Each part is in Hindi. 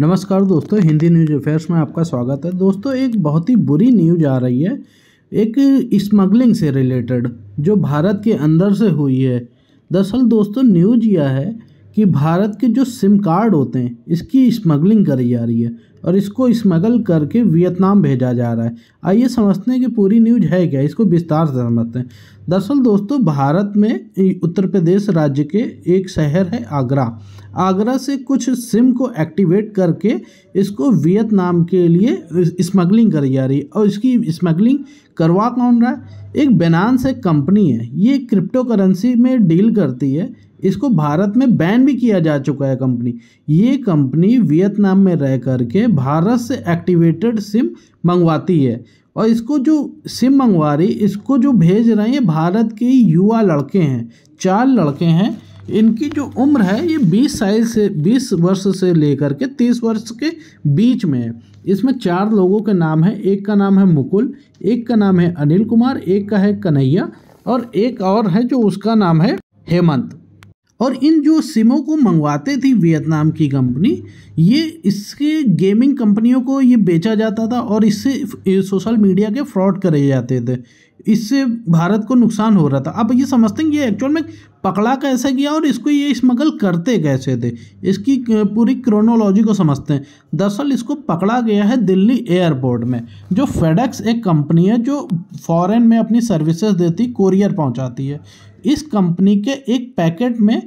नमस्कार दोस्तों हिंदी न्यूज अफेयर्स में आपका स्वागत है दोस्तों एक बहुत ही बुरी न्यूज आ रही है एक स्मगलिंग से रिलेटेड जो भारत के अंदर से हुई है दरअसल दोस्तों न्यूज यह है कि भारत के जो सिम कार्ड होते हैं इसकी स्मगलिंग करी जा रही है और इसको स्मगल करके वियतनाम भेजा जा रहा है आइए समझते हैं कि पूरी न्यूज है क्या इसको विस्तार से समझते हैं दरअसल दोस्तों भारत में उत्तर प्रदेश राज्य के एक शहर है आगरा आगरा से कुछ सिम को एक्टिवेट करके इसको वियतनाम के लिए स्मगलिंग करी जा रही है और इसकी स्मगलिंग करवा कौन रहा है एक बेनान्स एक कंपनी है ये क्रिप्टो करेंसी में डील करती है इसको भारत में बैन भी किया जा चुका है कंपनी ये कंपनी वियतनाम में रह करके भारत से एक्टिवेटेड सिम मंगवाती है और इसको जो सिम मंगवा रही इसको जो भेज रहे हैं भारत के युवा लड़के हैं चार लड़के हैं इनकी जो उम्र है ये 20 साल से 20 वर्ष से लेकर के 30 वर्ष के बीच में है इसमें चार लोगों के नाम है एक का नाम है मुकुल एक का नाम है अनिल कुमार एक का है कन्हैया और एक और है जो उसका नाम है हेमंत और इन जो सिमों को मंगवाते थी वियतनाम की कंपनी ये इसके गेमिंग कंपनियों को ये बेचा जाता था और इससे सोशल मीडिया के फ्रॉड करे जाते थे इससे भारत को नुकसान हो रहा था अब ये समझते हैं ये एक्चुअल में पकड़ा कैसे गया और इसको ये स्मगल करते कैसे थे इसकी पूरी क्रोनोलॉजी को समझते हैं दरअसल इसको पकड़ा गया है दिल्ली एयरपोर्ट में जो फेडेक्स एक कंपनी है जो फॉरेन में अपनी सर्विसेज देती कोरियर पहुंचाती है इस कंपनी के एक पैकेट में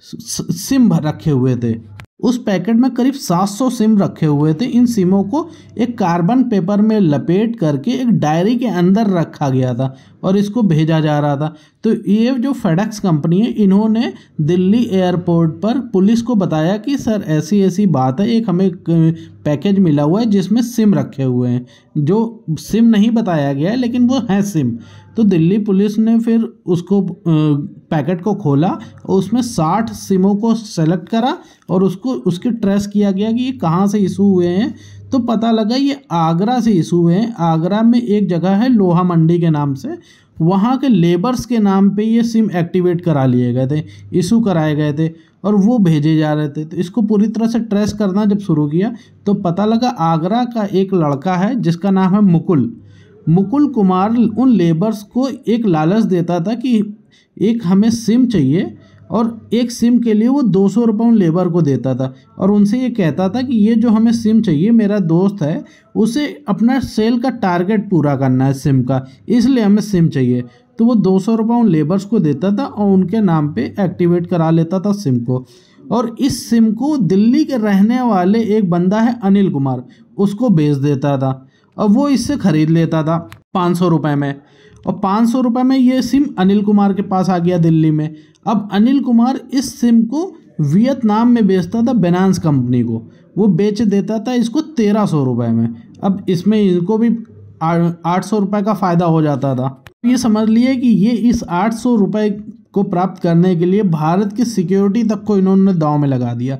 सिम रखे हुए थे उस पैकेट में करीब 700 सिम रखे हुए थे इन सिमों को एक कार्बन पेपर में लपेट करके एक डायरी के अंदर रखा गया था और इसको भेजा जा रहा था तो ये जो फेडक्स कंपनी है इन्होंने दिल्ली एयरपोर्ट पर पुलिस को बताया कि सर ऐसी ऐसी बात है एक हमें पैकेज मिला हुआ है जिसमें सिम रखे हुए हैं जो सिम नहीं बताया गया है लेकिन वो हैं सिम तो दिल्ली पुलिस ने फिर उसको पैकेट को खोला और उसमें साठ सिमों को सेलेक्ट करा और उसको उसके ट्रेस किया गया कि ये कहाँ से इशू हुए हैं तो पता लगा ये आगरा से इशू हुए हैं आगरा में एक जगह है लोहा मंडी के नाम से वहाँ के लेबर्स के नाम पे ये सिम एक्टिवेट करा लिए गए थे इशू कराए गए थे और वो भेजे जा रहे थे तो इसको पूरी तरह से ट्रेस करना जब शुरू किया तो पता लगा आगरा का एक लड़का है जिसका नाम है मुकुल मुकुल कुमार उन लेबर्स को एक लालच देता था कि एक हमें सिम चाहिए और एक सिम के लिए वो दो सौ रुपये लेबर को देता था और उनसे ये कहता था कि ये जो हमें सिम चाहिए मेरा दोस्त है उसे अपना सेल का टारगेट पूरा करना है सिम का इसलिए हमें सिम चाहिए तो वो दो सौ रुपये उन लेबर्स को देता था और उनके नाम पे एक्टिवेट करा लेता था सिम को और इस सिम को दिल्ली के रहने वाले एक बंदा है अनिल कुमार उसको बेच देता था और वो इससे ख़रीद लेता था पाँच सौ रुपये में और पाँच सौ रुपये में ये सिम अनिल कुमार के पास आ गया दिल्ली में अब अनिल कुमार इस सिम को वियतनाम में बेचता था बेनांस कंपनी को वो बेच देता था इसको तेरह सौ रुपये में अब इसमें इनको भी आठ सौ रुपये का फ़ायदा हो जाता था ये समझ लिए कि ये इस आठ सौ रुपये को प्राप्त करने के लिए भारत की सिक्योरिटी तक को इन्होंने दाव में लगा दिया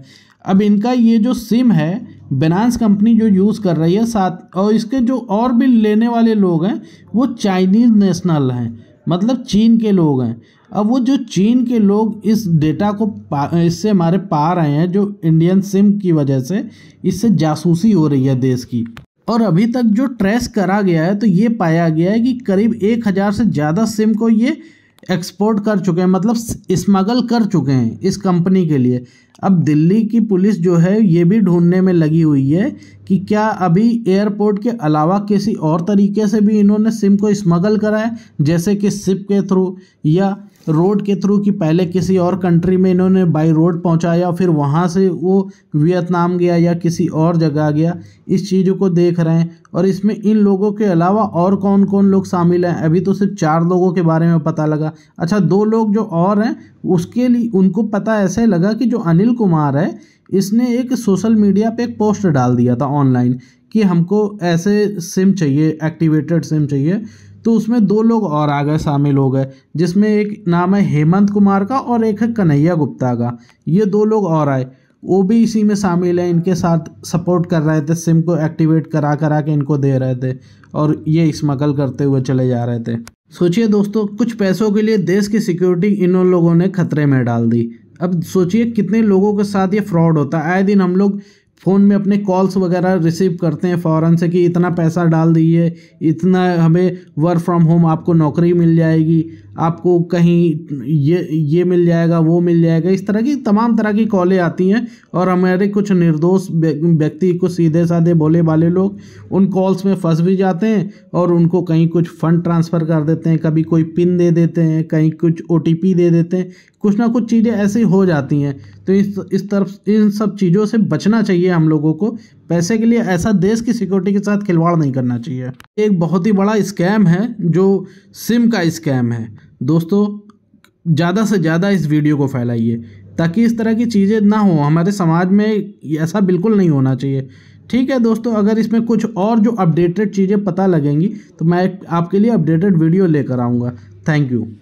अब इनका ये जो सिम है बनांस कंपनी जो यूज़ कर रही है साथ और इसके जो और भी लेने वाले लोग हैं वो चाइनीज़ नेशनल हैं मतलब चीन के लोग हैं अब वो जो चीन के लोग इस डेटा को पा इससे हमारे पा रहे हैं जो इंडियन सिम की वजह से इससे जासूसी हो रही है देश की और अभी तक जो ट्रेस करा गया है तो ये पाया गया है कि करीब एक हज़ार से ज़्यादा सिम को ये एक्सपोर्ट कर चुके हैं मतलब स्मगल कर चुके हैं इस कंपनी के लिए अब दिल्ली की पुलिस जो है ये भी ढूंढने में लगी हुई है कि क्या अभी एयरपोर्ट के अलावा किसी और तरीके से भी इन्होंने सिम को स्मगल करा है जैसे कि सिप के थ्रू या रोड के थ्रू कि पहले किसी और कंट्री में इन्होंने बाई रोड पहुंचाया फिर वहाँ से वो वियतनाम गया या किसी और जगह गया इस चीज़ों को देख रहे हैं और इसमें इन लोगों के अलावा और कौन कौन लोग शामिल हैं अभी तो सिर्फ चार लोगों के बारे में पता लगा अच्छा दो लोग जो और हैं उसके लिए उनको पता ऐसे लगा कि जो अनिल कुमार है इसने एक सोशल मीडिया पे एक पोस्ट डाल दिया था ऑनलाइन कि हमको ऐसे सिम चाहिए एक्टिवेटेड सिम चाहिए तो उसमें दो लोग और आ गए शामिल हो गए जिसमें एक नाम है हेमंत कुमार का और एक है कन्हैया गुप्ता का ये दो लोग और आए वो भी इसी में शामिल है इनके साथ सपोर्ट कर रहे थे सिम को एक्टिवेट करा करा के इनको दे रहे थे और ये स्मगल करते हुए चले जा रहे थे सोचिए दोस्तों कुछ पैसों के लिए देश की सिक्योरिटी इन लोगों ने खतरे में डाल दी अब सोचिए कितने लोगों के साथ ये फ्रॉड होता है आए दिन हम लोग फ़ोन में अपने कॉल्स वगैरह रिसीव करते हैं फ़ौरन से कि इतना पैसा डाल दीजिए इतना हमें वर्क फ्रॉम होम आपको नौकरी मिल जाएगी आपको कहीं ये ये मिल जाएगा वो मिल जाएगा इस तरह की तमाम तरह की कॉलें आती हैं और हमारे कुछ निर्दोष व्यक्ति कुछ सीधे साधे भोले भाले लोग उन कॉल्स में फंस भी जाते हैं और उनको कहीं कुछ फ़ंड ट्रांसफ़र कर देते हैं कभी कोई पिन दे देते हैं कहीं कुछ ओ दे देते हैं कुछ ना कुछ चीज़ें ऐसी हो जाती हैं तो इस इस तरफ इन सब चीज़ों से बचना चाहिए हम लोगों को पैसे के लिए ऐसा देश की सिक्योरिटी के साथ खिलवाड़ नहीं करना चाहिए एक बहुत ही बड़ा स्कैम है जो सिम का स्कैम है दोस्तों ज़्यादा से ज़्यादा इस वीडियो को फैलाइए ताकि इस तरह की चीज़ें ना हो हमारे समाज में ऐसा बिल्कुल नहीं होना चाहिए ठीक है दोस्तों अगर इसमें कुछ और जो अपडेटेड चीज़ें पता लगेंगी तो मैं आपके लिए अपडेटेड वीडियो लेकर आऊँगा थैंक यू